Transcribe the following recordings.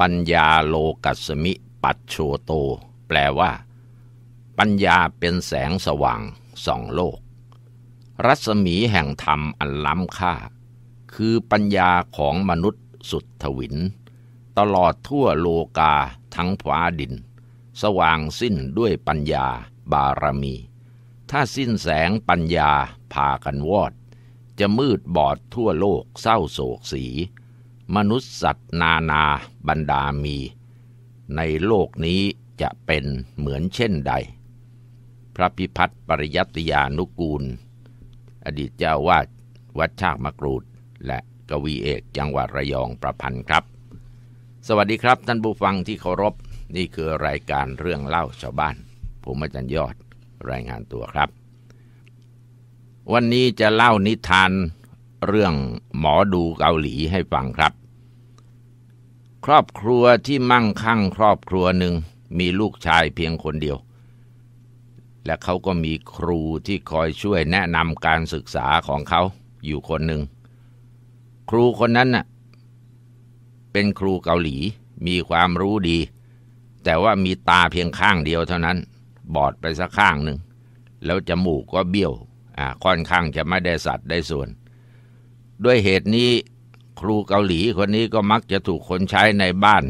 ปัญญาโลกัสมิปัจโชโต แปลว่า ปัญญาเป็นแสงสว่างสองโลก รัศมีแห่งธรรมอันล้ำค่า คือปัญญาของมนุษย์สุดถวิน ตลอดทั่วโลกาทั้งฟ้าดิน สว่างสิ้นด้วยปัญญาบารมี ถ้าสิ้นแสงปัญญา พากันวอด จะมืดบอดทั่วโลกเศร้าโศกสีมนุษย์สัตว์นานาบรรดามี ในโลกนี้จะเป็นเหมือนเช่นใด พระพิพัฒน์ปริยัติยานุกูล อดีตเจ้าวาดวัดชากมกรูดและกวีเอกจังหวัดระยองประพันธ์ครับ สวัสดีครับท่านผู้ฟังที่เคารพนี่คือรายการเรื่องเล่าชาวบ้านผมอาจารย์ยอดรายงานตัวครับ วันนี้จะเล่านิทานเรื่องหมอดูเกาหลีให้ฟังครับครอบครัวที่มั่งคั่ง ครอบครัวหนึ่ง มีลูกชายเพียงคนเดียว และเขาก็มีครูที่คอยช่วยแนะนำการศึกษาของเขาอยู่คนหนึ่งครูคนนั้นน่ะ เป็นครูเกาหลีมีความรู้ดี แต่ว่ามีตาเพียงข้างเดียวเท่านั้น บอดไปสักข้างหนึ่ง แล้วจมูกก็เบี้ยวอ่าค่อนข้างจะไม่ได้สัตว์ได้ส่วน ด้วยเหตุนี้ครูเกาหลีคนนี้ก็มักจะถูกคนใช้ในบ้าน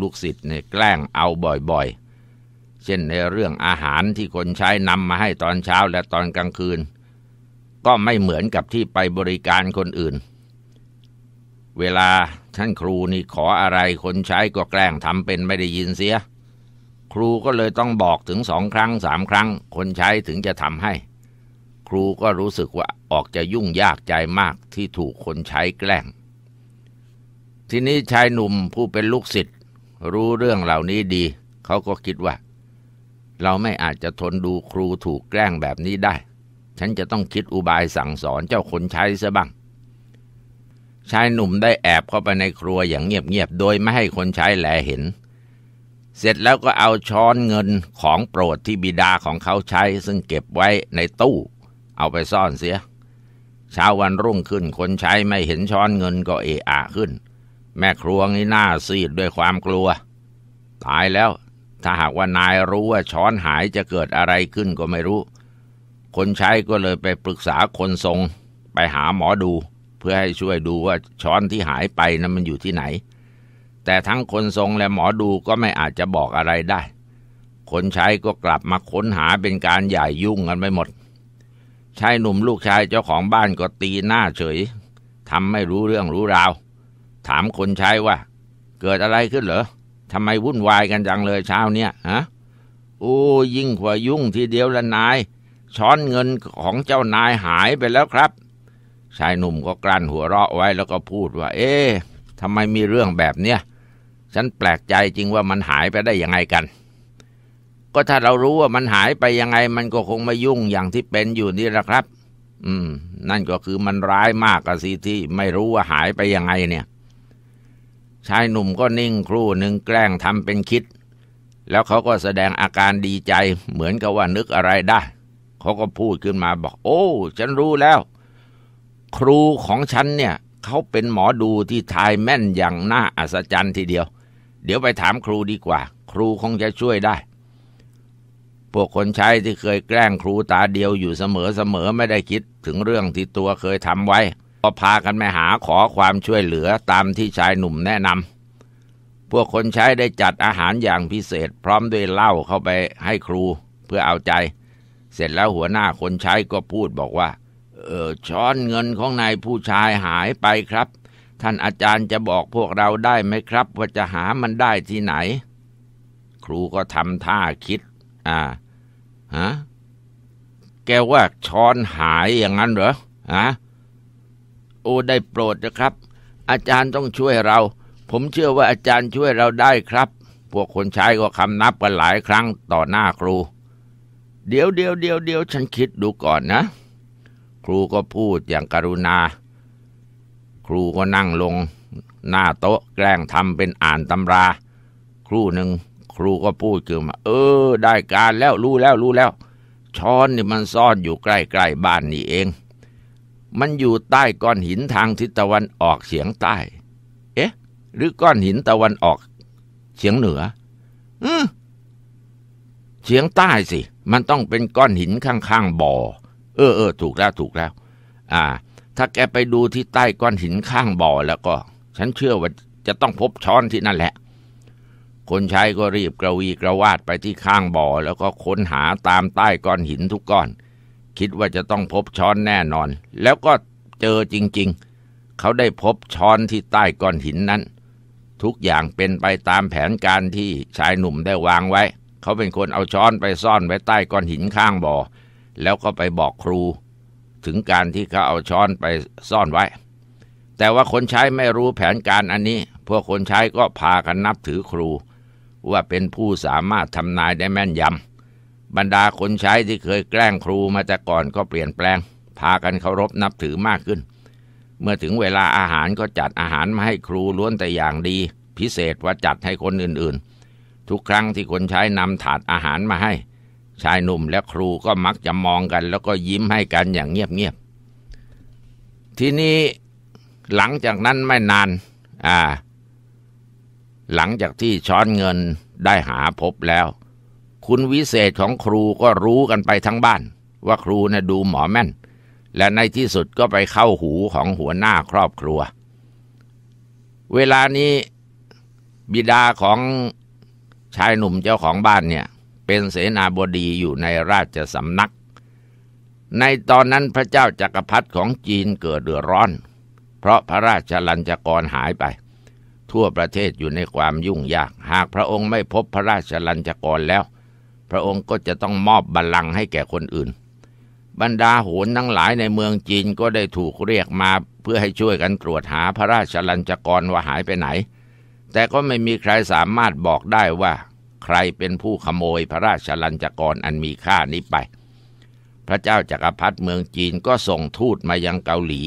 ลูกศิษย์เนี่ยแกล้งเอาบ่อย ๆ เช่นในเรื่องอาหารที่คนใช้นำมาให้ตอนเช้าและตอนกลางคืน ก็ไม่เหมือนกับที่ไปบริการคนอื่น เวลาท่านครูนี่ขออะไรคนใช้ก็แกล้งทำเป็นไม่ได้ยินเสีย ครูก็เลยต้องบอกถึงสองครั้งสามครั้ง คนใช้ถึงจะทำให้ ครูก็รู้สึกว่าออกจะยุ่งยากใจมากที่ถูกคนใช้แกล้งทีนี้ชายหนุ่มผู้เป็นลูกศิษย์รู้เรื่องเหล่านี้ดี เขาก็คิดว่า เราไม่อาจจะทนดูครูถูกแกล้งแบบนี้ได้ ฉันจะต้องคิดอุบายสั่งสอนเจ้าคนใช้ซะบ้างชายหนุ่มได้แอบเข้าไปในครัวอย่างเงียบ ๆ โดยไม่ให้คนใช้แลเห็น เสร็จแล้วก็เอาช้อนเงินของโปรดที่บิดาของเขาใช้ซึ่งเก็บไว้ในตู้ เอาไปซ่อนเสีย เช้าวันรุ่งขึ้นคนใช้ไม่เห็นช้อนเงินก็เอะอะขึ้นแม่ครัวนี่หน้าซีดด้วยความกลัวตายแล้ว ถ้าหากว่านายรู้ว่าช้อนหายจะเกิดอะไรขึ้นก็ไม่รู้ คนใช้ก็เลยไปปรึกษาคนทรง ไปหาหมอดู เพื่อให้ช่วยดูว่าช้อนที่หายไปนั้นมันอยู่ที่ไหน แต่ทั้งคนทรงและหมอดูก็ไม่อาจจะบอกอะไรได้ คนใช้ก็กลับมาค้นหาเป็นการใหญ่ยุ่งกันไปหมด ชายหนุ่มลูกชายเจ้าของบ้านก็ตีหน้าเฉยทำไม่รู้เรื่องรู้ราวถามคนใช้ว่า เกิดอะไรขึ้นเหรอทำไมวุ่นวายกันจังเลยเช้าเนี้ย ฮะโอ้ยิ่งกว่ายุ่งทีเดียวละนาย ช้อนเงินของเจ้านายหายไปแล้วครับ ชายหนุ่มก็กลั้นหัวเราะไว้แล้วก็พูดว่า เอ๊ะทำไมมีเรื่องแบบเนี้ย ฉันแปลกใจจริงว่ามันหายไปได้ยังไงกัน ก็ถ้าเรารู้ว่ามันหายไปยังไง มันก็คงไม่ยุ่งอย่างที่เป็นอยู่นี่ละครับ อืม นั่นก็คือมันร้ายมากกะสิที่ ไม่รู้ว่าหายไปยังไง เนี่ยชายหนุ่มก็นิ่งครู่หนึ่งแกล้งทำเป็นคิด แล้วเขาก็แสดงอาการดีใจ เหมือนกับว่านึกอะไรได้ เขาก็พูดขึ้นมา บอก โอ้ ฉันรู้แล้ว ครูของฉันเนี่ย เขาเป็นหมอดูที่ทายแม่นอย่างน่าอัศจรรย์ทีเดียว เดี๋ยวไปถามครูดีกว่า ครูคงจะช่วยได้พวกคนใช้ที่เคยแกล้งครูตาเดียวอยู่เสมอๆไม่ได้คิดถึงเรื่องที่ตัวเคยทำไว้็พากันไปหาขอความช่วยเหลือตามที่ชายหนุ่มแนะนำพวกคนใช้ได้จัดอาหารอย่างพิเศษ พร้อมด้วยเหล้าเข้าไปให้ครู เพื่อเอาใจ เสร็จแล้วหัวหน้าคนใช้ก็พูดบอกว่า เออ ช้อนเงินของนายผู้ชายหายไปครับ ท่านอาจารย์จะบอกพวกเราได้ไหมครับ ว่าจะหามันได้ที่ไหน ครูก็ทำท่าคิด อ่าฮะแกว่าช้อนหายอย่างนั้นเหรอฮะได้โปรดนะครับ อาจารย์ต้องช่วยเรา ผมเชื่อว่าอาจารย์ช่วยเราได้ครับ พวกคนใช้ก็คำนับกันหลายครั้งต่อหน้าครู เดี๋ยวเดี๋ยวเดี๋ยวเดี๋ยวฉันคิดดูก่อนนะ ครูก็พูดอย่างกรุณา ครูก็นั่งลง หน้าโต๊ะแกล้งทำเป็นอ่านตำรา ครูหนึ่งครูก็พูดขึ้นมาเออ ได้การแล้วรู้แล้วรู้แล้วช้อนนี่มันซ่อนอยู่ใกล้ๆบ้านนี่เองมันอยู่ใต้ก้อนหินทางทิศตะวันออกเฉียงใต้ เอ๊ะ หรือก้อนหินตะวันออกเฉียงเหนือ อืมเฉียงใต้สิ มันต้องเป็นก้อนหินข้างๆบ่อ เออ เออ ถูกแล้ว ถูกแล้ว อ่า ถ้าแกไปดูที่ใต้ก้อนหินข้างบ่อแล้วก็ ฉันเชื่อว่าจะต้องพบช้อนที่นั่นแหละ คนใช้ก็รีบกระวีกระวาดไปที่ข้างบ่อ แล้วก็ค้นหาตามใต้ก้อนหินทุกก้อนคิดว่าจะต้องพบช้อนแน่นอน แล้วก็เจอจริง ๆ เขาได้พบช้อนที่ใต้ก้อนหินนั้น ทุกอย่างเป็นไปตามแผนการที่ชายหนุ่มได้วางไว้ เขาเป็นคนเอาช้อนไปซ่อนไว้ใต้ก้อนหินข้างบ่อแล้วก็ไปบอกครู ถึงการที่เขาเอาช้อนไปซ่อนไว้ แต่ว่าคนใช้ไม่รู้แผนการอันนี้ พวกคนใช้ก็พากันนับถือครู ว่าเป็นผู้สามารถทำนายได้แม่นยำบรรดาคนใช้ที่เคยแกล้งครูมาแต่ก่อนก็เปลี่ยนแปลง พากันเคารพนับถือมากขึ้น เมื่อถึงเวลาอาหารก็จัดอาหารมาให้ครูล้วนแต่อย่างดี พิเศษว่าจัดให้คนอื่น ๆ ทุกครั้งที่คนใช้นำถาดอาหารมาให้ ชายหนุ่มและครูก็มักจะมองกัน แล้วก็ยิ้มให้กันอย่างเงียบๆทีนี้หลังจากนั้นไม่นาน อ่า หลังจากที่ช้อนเงินได้หาพบแล้วคุณวิเศษของครูก็รู้กันไปทั้งบ้าน ว่าครูนะ่ะดูหมอแม่น และในที่สุดก็ไปเข้าหูของหัวหน้าครอบครัว เวลานี้บิดาของชายหนุ่มเจ้าของบ้านเนี่ยเป็นเสนาบดีอยู่ในราชสำนัก ในตอนนั้นพระเจ้าจากักรพรรดิของจีนเกิดเดือดร้อน เพราะพระราชลัญจกรหายไป ทั่วประเทศอยู่ในความยุ่งยาก หากพระองค์ไม่พบพระราชลัญจกรแล้วพระองค์ก็จะต้องมอบบัลลังก์ให้แก่คนอื่น บรรดาโหนทั้งหลายในเมืองจีนก็ได้ถูกเรียกมาเพื่อให้ช่วยกันตรวจหาพระราชลัญจกรว่าหายไปไหน แต่ก็ไม่มีใครสามารถบอกได้ว่า ใครเป็นผู้ขโมยพระราชลัญจกรอันมีค่านี้ไป พระเจ้าจากักรพรรดิเมืองจีนก็ส่งทูตมายังเกาหลี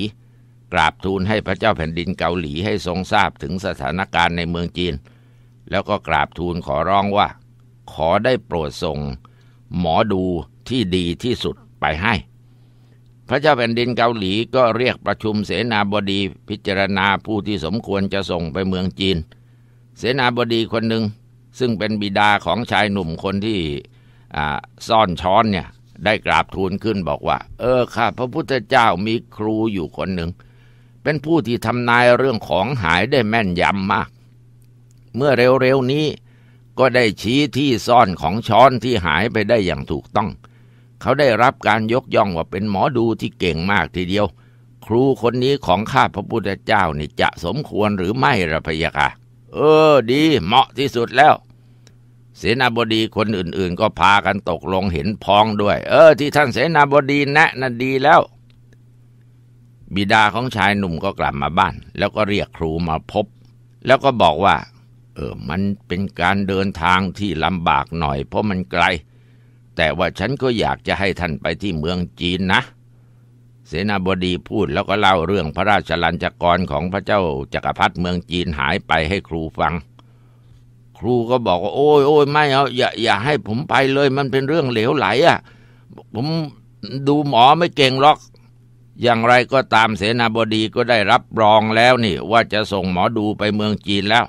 กราบทูลให้พระเจ้าแผ่นดินเกาหลีให้ทรงทราบถึงสถานการณ์ในเมืองจีน แล้วก็กราบทูลขอร้องว่าขอได้โปรดส่ง หมอดูที่ดีที่สุดไปให้ พระเจ้าแผ่นดินเกาหลีก็เรียกประชุมเสนาบดีพิจารณาผู้ที่สมควรจะส่งไปเมืองจีน เสนาบดีคนหนึ่ง ซึ่งเป็นบิดาของชายหนุ่มคนที่ซ่อนช้อนเนี่ย ได้กราบทูลขึ้นบอกว่า เออค่ะพระพุทธเจ้ามีครูอยู่คนหนึ่ง เป็นผู้ที่ทำนายเรื่องของหายได้แม่นยำมาก เมื่อเร็วๆนี้ก็ได้ชี้ที่ซ่อนของช้อนที่หายไปได้อย่างถูกต้อง เขาได้รับการยกย่องว่าเป็นหมอดูที่เก่งมากทีเดียว ครูคนนี้ของข้าพระพุทธเจ้านี่จะสมควรหรือไม่ระพยาค่ะเออ ดีเหมาะที่สุดแล้ว เสนาบดีคนอื่นๆ ก็พากันตกลงเห็นพ้องด้วย เออ ที่ท่านเสนาบดีแนะนั่นดีแล้ว บิดาของชายหนุ่มก็กลับมาบ้านแล้วก็เรียกครูมาพบ แล้วก็บอกว่าเออ มันเป็นการเดินทางที่ลำบากหน่อยเพราะมันไกล แต่ว่าฉันก็อยากจะให้ท่านไปที่เมืองจีนนะเสนาบดีพูดแล้วก็เล่าเรื่องพระราชลัญจกรของพระเจ้า จักรพรรดิเมืองจีนหายไปให้ครูฟัง ครูก็บอกว่าโอ้ยโอ้ยไม่เอา อย่า อย่าให้ผมไปเลย มันเป็นเรื่องเหลวไหลอะ่ะ ผมดูหมอไม่เก่งหรอก อย่างไรก็ตามเสนาบดีก็ได้รับรองแล้วนี่ว่าจะส่งหมอดูไปเมืองจีนแล้ว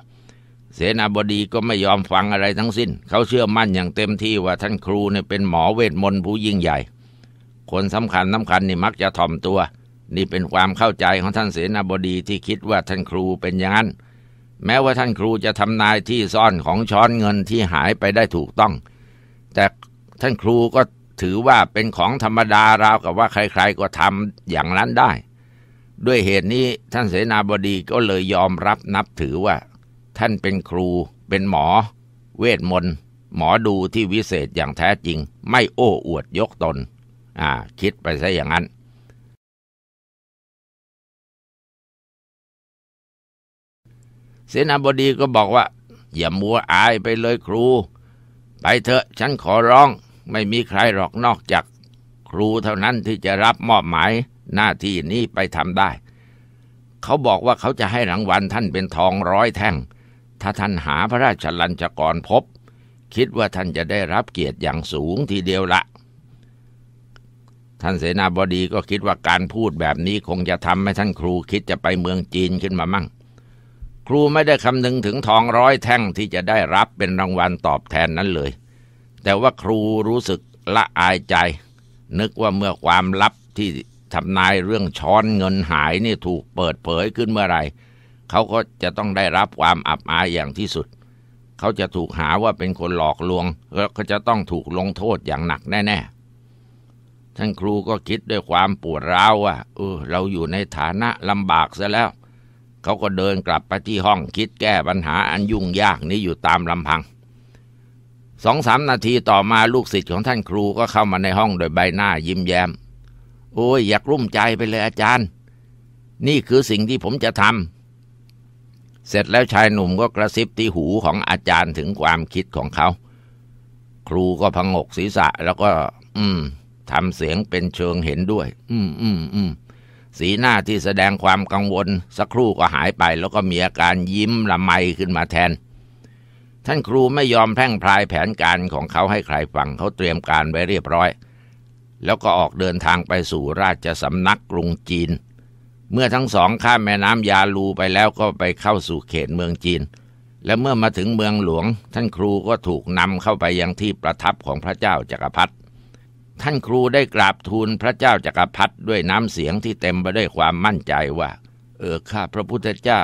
เสนาบดีก็ไม่ยอมฟังอะไรทั้งสิ้น เขาเชื่อมั่นอย่างเต็มที่ว่าท่านครูเนี่ยเป็นหมอเวทมนต์ผู้ยิ่งใหญ่ คนสำคัญสำคัญนี่มักจะถ่อมตัว นี่เป็นความเข้าใจของท่านเสนาบดีที่คิดว่าท่านครูเป็นอย่างนั้น แม้ว่าท่านครูจะทำนายที่ซ่อนของช้อนเงินที่หายไปได้ถูกต้อง แต่ท่านครูก็ถือว่าเป็นของธรรมดาราวกับว่าใคร ๆ ก็ทำอย่างนั้นได้ ด้วยเหตุนี้ท่านเสนาบดีก็เลยยอมรับนับถือว่าท่านเป็นครูเป็นหมอเวทมนต์หมอดูที่วิเศษอย่างแท้จริง ไม่โอ้อวดยกตน อ่า คิดไปซะอย่างนั้น เสนาบดีก็บอกว่าอย่ามัวอายไปเลยครู ไปเถอะฉันขอร้องไม่มีใครหรอกนอกจากครูเท่านั้นที่จะรับมอบหมายหน้าที่นี้ไปทำได้ เขาบอกว่าเขาจะให้รางวัลท่านเป็นทองร้อยแท่งถ้าท่านหาพระราชลัญจกรพบ คิดว่าท่านจะได้รับเกียรติอย่างสูงทีเดียวละท่านเสนาบดีก็คิดว่าการพูดแบบนี้คงจะทำให้ท่านครูคิดจะไปเมืองจีนขึ้นมามั่งครูไม่ได้คำนึงถึงทองร้อยแท่งที่จะได้รับเป็นรางวัลตอบแทนนั้นเลย แต่ว่าครูรู้สึกละอายใจ นึกว่าเมื่อความลับที่ทำนายเรื่องช้อนเงินหายนี่ถูกเปิดเผยขึ้นเมื่อไหร่เขาก็จะต้องได้รับความอับอายอย่างที่สุด เขาจะถูกหาว่าเป็นคนหลอกลวง แล้วก็จะต้องถูกลงโทษอย่างหนักแน่ๆท่านครูก็คิดด้วยความปวดร้าวว่าเออ เราอยู่ในฐานะลำบากซะแล้ว เขาก็เดินกลับไปที่ห้องคิดแก้ปัญหาอันยุ่งยากนี้อยู่ตามลำพัง สองสามนาทีต่อมาลูกศิษย์ของท่านครูก็เข้ามาในห้องโดยใบหน้ายิ้มแย้ม โอ้ยอยากรุ่มใจไปเลยอาจารย์ นี่คือสิ่งที่ผมจะทำเสร็จแล้วชายหนุ่มก็กระซิบที่หูของอาจารย์ถึงความคิดของเขา ครูก็พงกศีรษะแล้วก็ อืมทำเสียงเป็นเชิงเห็นด้วย อืมอืมอืมสีหน้าที่แสดงความกังวล สักครู่ก็หายไปแล้วก็มีอาการยิ้มละไมขึ้นมาแทน ท่านครูไม่ยอมแพ่งพลายแผนการของเขาให้ใครฟังเขาเตรียมการไว้เรียบร้อย แล้วก็ออกเดินทางไปสู่ราชสำนักกรุงจีนเมื่อทั้งสองข้ามแม่น้ำยาลูไปแล้วก็ไปเข้าสู่เขตเมืองจีน และเมื่อมาถึงเมืองหลวง ท่านครูก็ถูกนำเข้าไปยังที่ประทับของพระเจ้าจักรพรรดิ ท่านครูได้กราบทูลพระเจ้าจักรพรรดิด้วยน้ำเสียงที่เต็มไปด้วยความมั่นใจว่า เออข้าพระพุทธเจ้า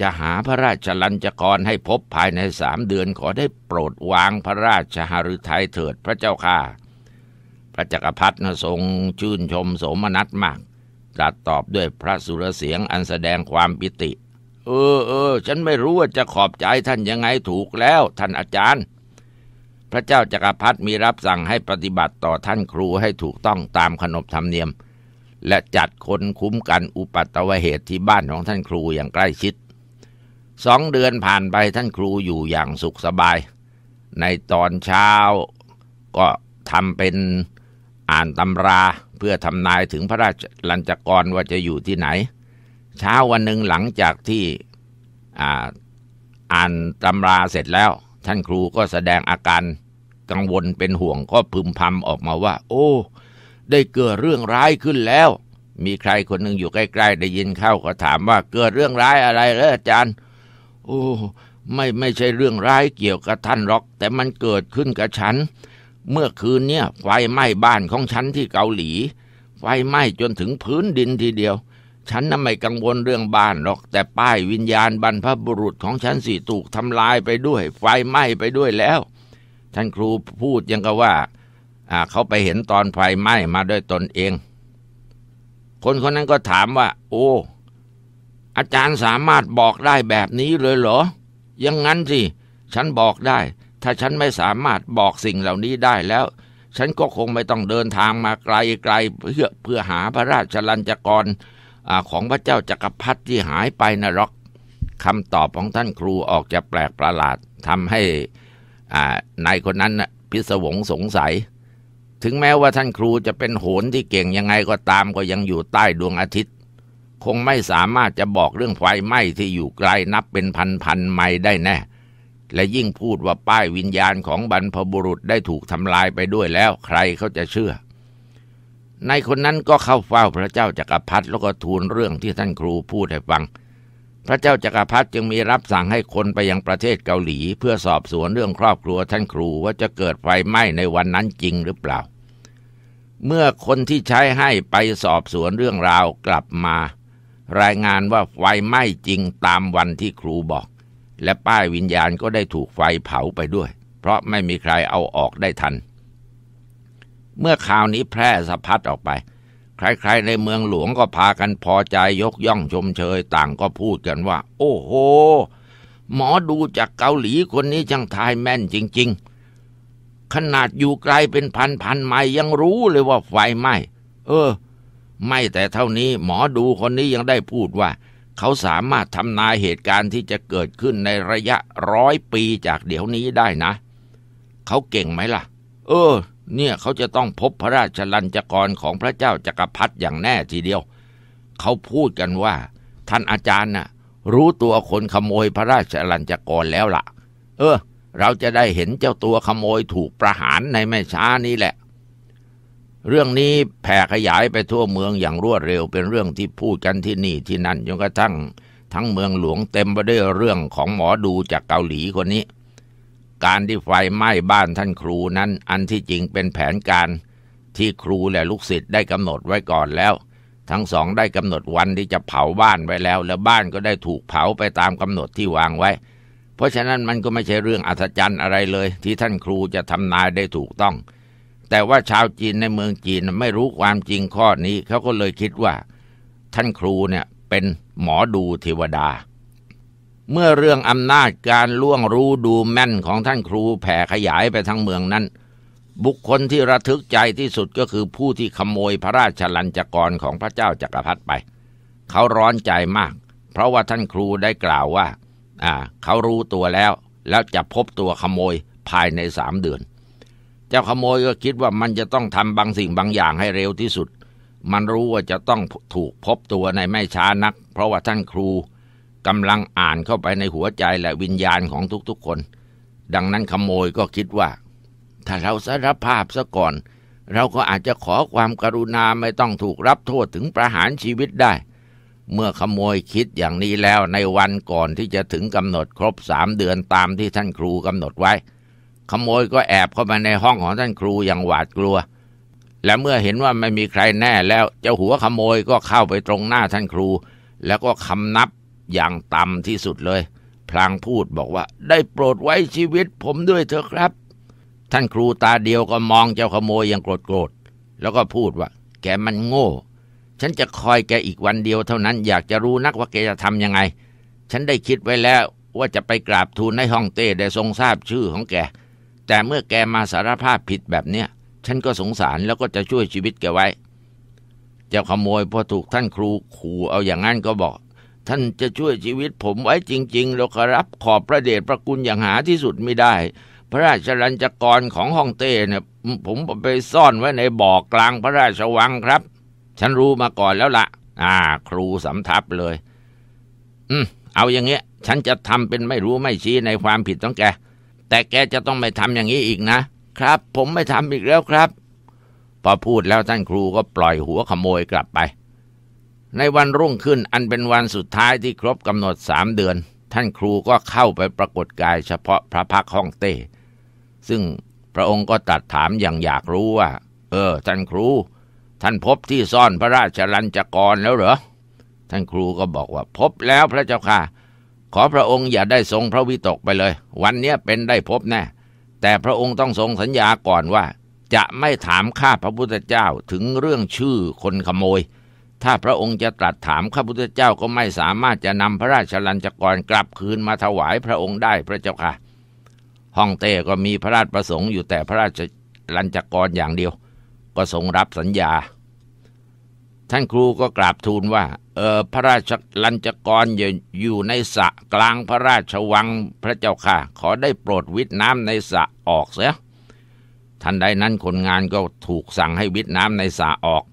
จะหาพระราชลัญจกรให้พบภายในสามเดือนขอได้โปรดวางพระราชหฤทัยเถิดพระเจ้าข้าพระจักรพรรดิทรงชื่นชมโสมนัสมากตรัสตอบด้วยพระสุรเสียงอันแสดงความปิติ เออ เออ ฉันไม่รู้ว่าจะขอบใจท่านยังไงถูกแล้วท่านอาจารย์ พระเจ้าจากักรพรรดิมีรับสั่งให้ปฏิบัติต่อท่านครูให้ถูกต้องตามขนบธรรมเนียม และจัดคนคุ้มกันอุปัตวเหตุที่บ้านของท่านครูอย่างใกล้ชิด สองเดือนผ่านไปท่านครูอยู่อย่างสุขสบาย ในตอนเช้า ก็ทำเป็นอ่านตำราเพื่อทำนายถึงพระราชลัญจกรว่าจะอยู่ที่ไหนเช้าวันหนึ่งหลังจากที่อ่านตำราเสร็จแล้ว ท่านครูก็แสดงอาการ กังวลเป็นห่วงก็พึมพำออกมาว่า โอ้ ได้เกิดเรื่องร้ายขึ้นแล้ว มีใครคนหนึ่งอยู่ใกล้ ๆ ได้ยินเข้าก็ถามว่า เกิดเรื่องร้ายอะไรเลยอาจารย์ โอ้ไม่ไม่ใช่เรื่องร้ายเกี่ยวกับท่านหรอก แต่มันเกิดขึ้นกับฉันเมื่อคืนเนี่ยไฟไหม้บ้านของฉันที่เกาหลี ไฟไหม้จนถึงพื้นดินทีเดียว ฉันน่ะไม่กังวลเรื่องบ้านหรอกแต่ป้ายวิญญาณบรรพบุรุษของฉันสี่ถูกทำลายไปด้วย ไฟไหม้ไปด้วยแล้ว ท่านครูพูดยังก็ว่า อ่าเขาไปเห็นตอนไฟไหม้มาด้วยตนเอง คนคนนั้นก็ถามว่า โอ้อาจารย์สามารถบอกได้แบบนี้เลยเหรอ ยังงั้นสิฉันบอกได้ถ้าฉันไม่สามารถบอกสิ่งเหล่านี้ได้แล้ว ฉันก็คงไม่ต้องเดินทางมาไกลๆเพื่อเพื่อหาพระราชลัญจกรอของพระเจ้าจักรพรรดิที่หายไปนะรกคำตอบของท่านครูออกจะแปลกประหลาดทำให้นายคนนั้นพิศวงสงสัย ถึงแม้ว่าท่านครูจะเป็นโหนที่เก่งยังไงก็ตามก็ยังอยู่ใต้ดวงอาทิตย์ คงไม่สามารถจะบอกเรื่องไฟไหม้ที่อยู่ไกลนับเป็นพันพันไม้ได้แน่และยิ่งพูดว่าป้ายวิญญาณของบรรพบุรุษได้ถูกทำลายไปด้วยแล้วใครเขาจะเชื่อ ในคนนั้นก็เข้าเฝ้าพระเจ้าจากักรพรรดิแล้วก็ทูลเรื่องที่ท่านครูพูดให้ฟัง พระเจ้าจากักรพรรดิจึงมีรับสั่งให้คนไปยังประเทศเกาหลีเพื่อสอบสวนเรื่องครอบครัวท่านครูว่าจะเกิดไฟไหม้ในวันนั้นจริงหรือเปล่า เมื่อคนที่ใช้ให้ไปสอบสวนเรื่องราวกลับมา รายงานว่าไฟไหม้จริงตามวันที่ครูบอกและป้ายวิญญาณก็ได้ถูกไฟเผาไปด้วย เพราะไม่มีใครเอาออกได้ทัน เมื่อข่าวนี้แพร่สะพัดออกไปใครๆในเมืองหลวงก็พากันพอใจยกย่องชมเชยต่างก็พูดกันว่า โอ้โห หมอดูจากเกาหลีคนนี้ช่างทายแม่นจริงๆ ขนาดอยู่ไกลเป็นพันพันไมยังรู้เลยว่าไฟไหม้เออ ไม่แต่เท่านี้หมอดูคนนี้ยังได้พูดว่าเขาสามารถทำนายเหตุการณ์ที่จะเกิดขึ้นในระยะร้อยปีจากเดี๋ยวนี้ได้นะ เขาเก่งไหมล่ะ เออ เนี่ยเขาจะต้องพบพระราชลัญจกรของพระเจ้าจักรพรรดิอย่างแน่ทีเดียว เขาพูดกันว่าท่านอาจารย์น่ะ รู้ตัวคนขโมยพระราชลัญจกรแล้วละ่ะ เออ เราจะได้เห็นเจ้าตัวขโมยถูกประหารในไม่ช้านี้แหละเรื่องนี้แผ่ขยายไปทั่วเมืองอย่างรวดเร็วเป็นเรื่องที่พูดกันที่นี่ที่นั่นจนกระทั่ง ทั้งเมืองหลวงเต็มไปด้วยเรื่องของหมอดูจากเกาหลีคนนี้ การที่ไฟไหม้บ้านท่านครูนั้นอันที่จริงเป็นแผนการที่ครูและลูกศิษย์ได้กำหนดไว้ก่อนแล้ว ทั้งสองได้กำหนดวันที่จะเผาบ้านไว้แล้วและบ้านก็ได้ถูกเผาไปตามกำหนดที่วางไว้ เพราะฉะนั้นมันก็ไม่ใช่เรื่องอัศจรรย์อะไรเลย ที่ท่านครูจะทำนายได้ถูกต้องแต่ว่าชาวจีนในเมืองจีนไม่รู้ความจริงข้อนี้เขาก็เลยคิดว่าท่านครูเนี่ยเป็นหมอดูเทวดา เมื่อเรื่องอำนาจการล่วงรู้ดูแม่นของท่านครูแผ่ขยายไปทั้งเมืองนั้น บุคคลที่ระทึกใจที่สุดก็คือผู้ที่ขโมยพระราชลัญจกรของพระเจ้าจักรพรรดิไป เขาร้อนใจมากเพราะว่าท่านครูได้กล่าวว่าอ่าเขารู้ตัวแล้วแล้วจะพบตัวขโมยภายในสามเดือนเจ้าขโมยก็คิดว่ามันจะต้องทำบางสิ่งบางอย่างให้เร็วที่สุด มันรู้ว่าจะต้องถูกพบตัวในไม่ช้านัก เพราะว่าท่านครูกำลังอ่านเข้าไปในหัวใจและวิญญาณของทุกๆคน ดังนั้นขโมยก็คิดว่าถ้าเราสารภาพซะก่อน เราก็อาจจะขอความกรุณาไม่ต้องถูกรับโทษถึงประหารชีวิตได้ เมื่อขโมยคิดอย่างนี้แล้วในวันก่อนที่จะถึงกำหนดครบสามเดือนตามที่ท่านครูกำหนดไว้ขโมยก็แอบเข้ามาในห้องของท่านครูอย่างหวาดกลัว และเมื่อเห็นว่าไม่มีใครแน่แล้วเจ้าหัวขโมยก็เข้าไปตรงหน้าท่านครู แล้วก็คำนับอย่างต่ำที่สุดเลย พลางพูดบอกว่า ได้โปรดไว้ชีวิตผมด้วยเถอะครับ ท่านครูตาเดียวก็มองเจ้าขโมยอย่างโกรธโกรธแล้วก็พูดว่า แกมันโง่ ฉันจะคอยแกอีกวันเดียวเท่านั้นอยากจะรู้นักว่าแกจะทำยังไง ฉันได้คิดไว้แล้วว่าจะไปกราบทูลให้ฮ่องเต้ได้ทรงทราบชื่อของแกแต่เมื่อแกมาสารภาพผิดแบบเนี้ย ฉันก็สงสารแล้วก็จะช่วยชีวิตแกไว้เจ้าขโมยพอถูกท่านครูขู่เอาอย่างนั้นก็บอก ท่านจะช่วยชีวิต ผมไว้จริงๆแล้วครับ ขอบพระเดชพระคุณอย่างหาที่สุดไม่ได้ พระราชรัญจกรของฮ่องเต้เนี่ยผมไปซ่อนไว้ในบ่อกลางพระราชวังครับ ฉันรู้มาก่อนแล้วละอ่า ครูสำทับเลย อืม เอาอย่างเงี้ย ฉันจะทำเป็นไม่รู้ไม่ชี้ในความผิดของแกแต่แกจะต้องไม่ทำอย่างนี้อีกนะครับผมไม่ทำอีกแล้วครับ พอพูดแล้วท่านครูก็ปล่อยหัวขโมยกลับไป ในวันรุ่งขึ้นอันเป็นวันสุดท้ายที่ครบกำหนดสามเดือน ท่านครูก็เข้าไปปรากฏกายเฉพาะพระพักห้องเต้ซึ่งพระองค์ก็ตัดถามอย่างอยากรู้ว่า เออ ท่านครูท่านพบที่ซ่อนพระราชลัญจกรแล้วเหรอท่านครูก็บอกว่าพบแล้วพระเจ้าค่ะขอพระองค์อย่าได้ทรงพระวิตกไปเลย วันนี้เป็นได้พบแน่แต่พระองค์ต้องทรงสัญญาก่อนว่า จะไม่ถามข้าพระพุทธเจ้าถึงเรื่องชื่อคนขโมย ถ้าพระองค์จะตรัสถามข้าพุทธเจ้าก็ไม่สามารถจะนำพระราชลัญจกรกลับคืนมาถวายพระองค์ได้พระเจ้าค่ะฮ่องเต้ก็มีพระราชประสงค์อยู่แต่พระราชลัญจกรอย่างเดียว ก็ทรงรับสัญญาท่านครูก็กราบทูลว่าเอ่อพระราชลัญจกรอยู่ในสระกลางพระราชวังพระเจ้าค่ะ ขอได้โปรดวิทน้ำในสระออกเสียทันใดนั้นคนงานก็ถูกสั่งให้วิทน้ำในสระออก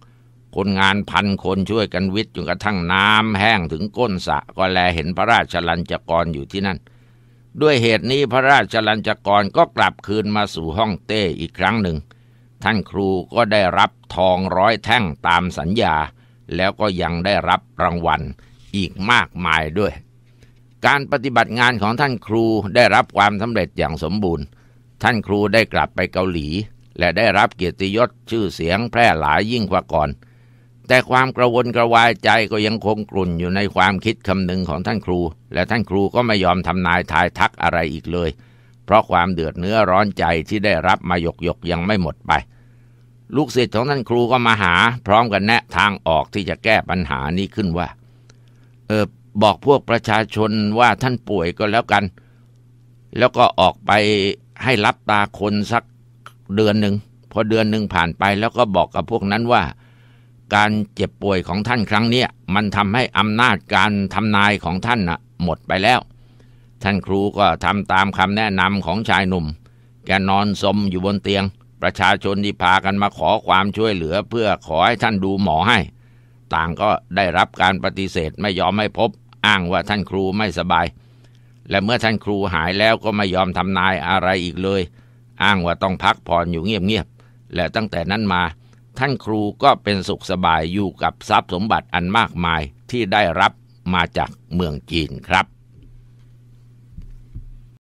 คนงานพันคนช่วยกันวิทจนกระทั่งน้ำแห้งถึงก้นสระก็แลเห็นพระราชลัญจกรอยู่ที่นั่น ด้วยเหตุนี้พระราชลัญจกรก็กลับคืนมาสู่ห้องเต้อีกครั้งหนึ่งท่านครูก็ได้รับทองร้อยแท่งตามสัญญาแล้วก็ยังได้รับรางวัลอีกมากมายด้วย การปฏิบัติงานของท่านครูได้รับความสำเร็จอย่างสมบูรณ์ ท่านครูได้กลับไปเกาหลี และได้รับเกียรติยศชื่อเสียงแพร่หลายยิ่งกว่าก่อน แต่ความกระวนกระวายใจก็ยังคงกลุ่นอยู่ในความคิดคำนึงของท่านครู และท่านครูก็ไม่ยอมทำนายทายทักอะไรอีกเลย เพราะความเดือดเนื้อร้อนใจที่ได้รับมาหยกหยกยังไม่หมดไปลูกศิษย์ของท่านครูก็มาหาพร้อมกันแนะทางออกที่จะแก้ปัญหานี้ขึ้นว่า เออบอกพวกประชาชนว่าท่านป่วยก็แล้วกัน แล้วก็ออกไปให้รับตาคนสักเดือนหนึ่งพอเดือนหนึ่งผ่านไปแล้วก็บอกกับพวกนั้นว่าการเจ็บป่วยของท่านครั้งนี้มันทำให้อำนาจการทำนายของท่านนะ่ะหมดไปแล้ว ท่านครูก็ทำตามคำแนะนำของชายหนุ่มแกนอนสมอยู่บนเตียงประชาชนที่พากันมาขอความช่วยเหลือเพื่อขอให้ท่านดูหมอให้ ต่างก็ได้รับการปฏิเสธไม่ยอมให้พบ อ้างว่าท่านครูไม่สบาย และเมื่อท่านครูหายแล้วก็ไม่ยอมทำนายอะไรอีกเลย อ้างว่าต้องพักผ่อนอยู่เงียบ ๆ และตั้งแต่นั้นมา ท่านครูก็เป็นสุขสบายอยู่กับทรัพย์สมบัติอันมากมายที่ได้รับมาจากเมืองจีนครับ